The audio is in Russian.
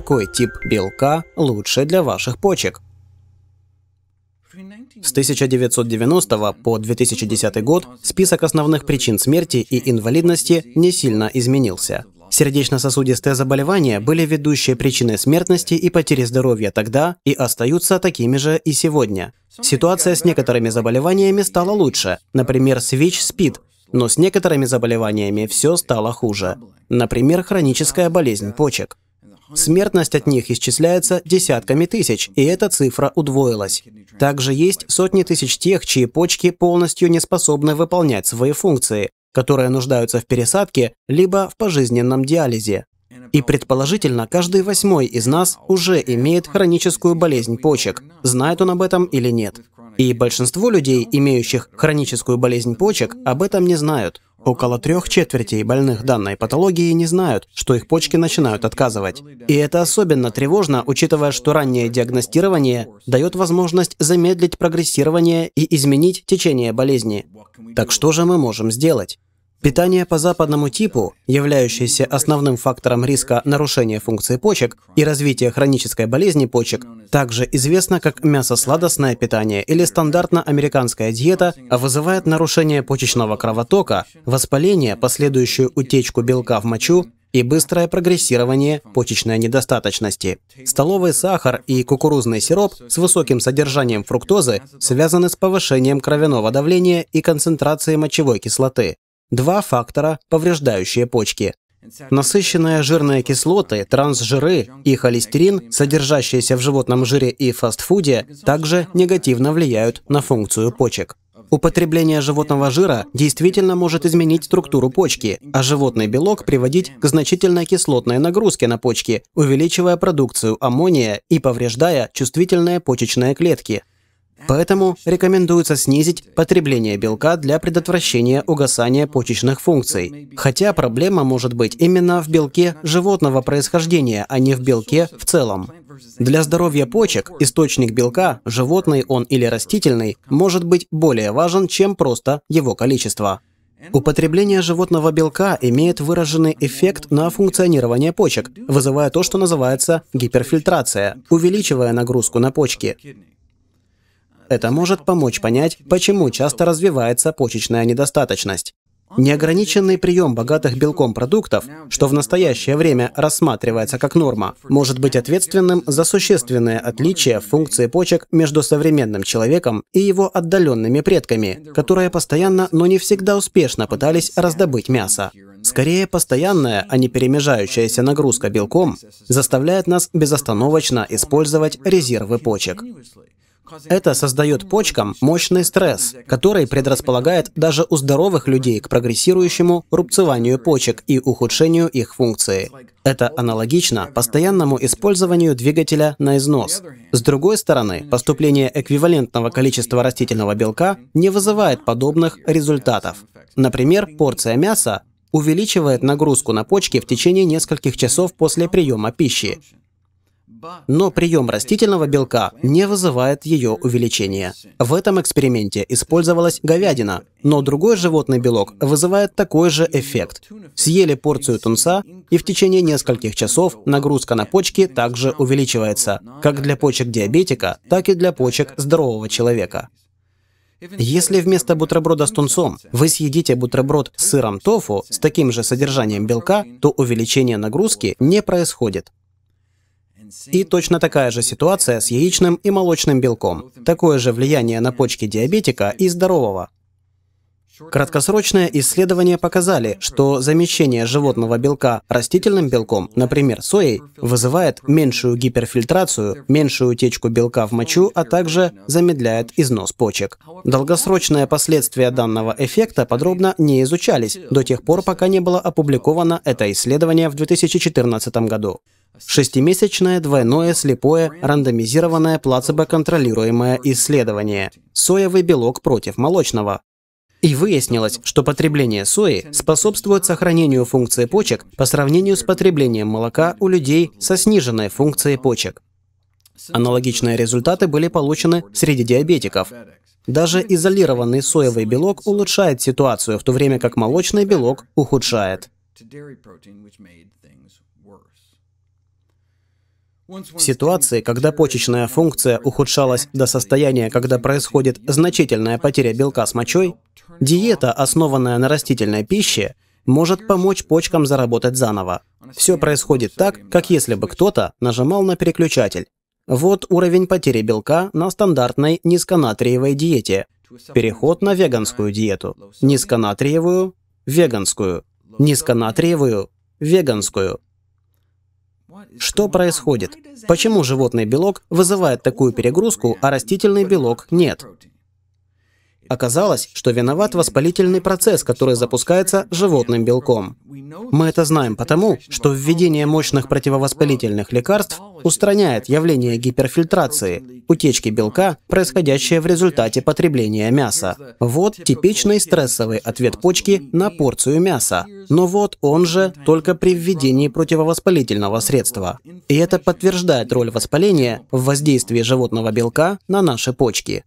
какой тип белка лучше для ваших почек. С 1990 по 2010 год список основных причин смерти и инвалидности не сильно изменился. Сердечно-сосудистые заболевания были ведущей причиной смертности и потери здоровья тогда и остаются такими же и сегодня. Ситуация с некоторыми заболеваниями стала лучше, например, с ВИЧ-СПИД, но с некоторыми заболеваниями все стало хуже. Например, хроническая болезнь почек. Смертность от них исчисляется десятками тысяч, и эта цифра удвоилась. Также есть сотни тысяч тех, чьи почки полностью не способны выполнять свои функции, которые нуждаются в пересадке либо в пожизненном диализе. И предположительно, каждый восьмой из нас уже имеет хроническую болезнь почек, знает он об этом или нет. И большинство людей, имеющих хроническую болезнь почек, об этом не знают. Около трех четвертей больных данной патологией не знают, что их почки начинают отказывать. И это особенно тревожно, учитывая, что раннее диагностирование дает возможность замедлить прогрессирование и изменить течение болезни. Так что же мы можем сделать? Питание по западному типу, являющееся основным фактором риска нарушения функции почек и развития хронической болезни почек, также известно как мясо-сладостное питание или стандартно американская диета, вызывает нарушение почечного кровотока, воспаление, последующую утечку белка в мочу и быстрое прогрессирование почечной недостаточности. Столовый сахар и кукурузный сироп с высоким содержанием фруктозы связаны с повышением кровяного давления и концентрацией мочевой кислоты. Два фактора, повреждающие почки. Насыщенные жирные кислоты, трансжиры и холестерин, содержащиеся в животном жире и фастфуде, также негативно влияют на функцию почек. Употребление животного жира действительно может изменить структуру почки, а животный белок приводить к значительной кислотной нагрузке на почки, увеличивая продукцию аммония и повреждая чувствительные почечные клетки, Поэтому рекомендуется снизить потребление белка для предотвращения угасания почечных функций. Хотя проблема может быть именно в белке животного происхождения, а не в белке в целом. Для здоровья почек источник белка, животный он или растительный, может быть более важен, чем просто его количество. Употребление животного белка имеет выраженный эффект на функционирование почек, вызывая то, что называется гиперфильтрация, увеличивая нагрузку на почки. Это может помочь понять, почему часто развивается почечная недостаточность. Неограниченный прием богатых белком продуктов, что в настоящее время рассматривается как норма, может быть ответственным за существенное отличие функции почек между современным человеком и его отдаленными предками, которые постоянно, но не всегда успешно пытались раздобыть мясо. Скорее, постоянная, а не перемежающаяся нагрузка белком заставляет нас безостановочно использовать резервы почек. Это создает почкам мощный стресс, который предрасполагает даже у здоровых людей к прогрессирующему рубцеванию почек и ухудшению их функции. Это аналогично постоянному использованию двигателя на износ. С другой стороны, поступление эквивалентного количества растительного белка не вызывает подобных результатов. Например, порция мяса увеличивает нагрузку на почки в течение нескольких часов после приема пищи, но прием растительного белка не вызывает ее увеличения. В этом эксперименте использовалась говядина, но другой животный белок вызывает такой же эффект. Съели порцию тунца, и в течение нескольких часов нагрузка на почки также увеличивается, как для почек диабетика, так и для почек здорового человека. Если вместо бутерброда с тунцом вы съедите бутерброд с сыром тофу с таким же содержанием белка, то увеличение нагрузки не происходит. И точно такая же ситуация с яичным и молочным белком. Такое же влияние на почки диабетика и здорового. Краткосрочные исследования показали, что замещение животного белка растительным белком, например, соей, вызывает меньшую гиперфильтрацию, меньшую утечку белка в мочу, а также замедляет износ почек. Долгосрочные последствия данного эффекта подробно не изучались до тех пор, пока не было опубликовано это исследование в 2014 году. Шестимесячное двойное слепое рандомизированное плацебо-контролируемое исследование. Соевый белок против молочного. И выяснилось, что потребление сои способствует сохранению функции почек по сравнению с потреблением молока у людей со сниженной функцией почек. Аналогичные результаты были получены среди диабетиков. Даже изолированный соевый белок улучшает ситуацию, в то время как молочный белок ухудшает. В ситуации, когда почечная функция ухудшалась до состояния, когда происходит значительная потеря белка с мочой, диета, основанная на растительной пище, может помочь почкам заработать заново. Все происходит так, как если бы кто-то нажимал на переключатель. Вот уровень потери белка на стандартной низконатриевой диете. Переход на веганскую диету. Низконатриевую – веганскую. Низконатриевую – веганскую. Что происходит? Почему животный белок вызывает такую перегрузку, а растительный белок нет? Оказалось, что виноват воспалительный процесс, который запускается животным белком. Мы это знаем потому, что введение мощных противовоспалительных лекарств устраняет явление гиперфильтрации, утечки белка, происходящее в результате потребления мяса. Вот типичный стрессовый ответ почки на порцию мяса. Но вот он же только при введении противовоспалительного средства. И это подтверждает роль воспаления в воздействии животного белка на наши почки.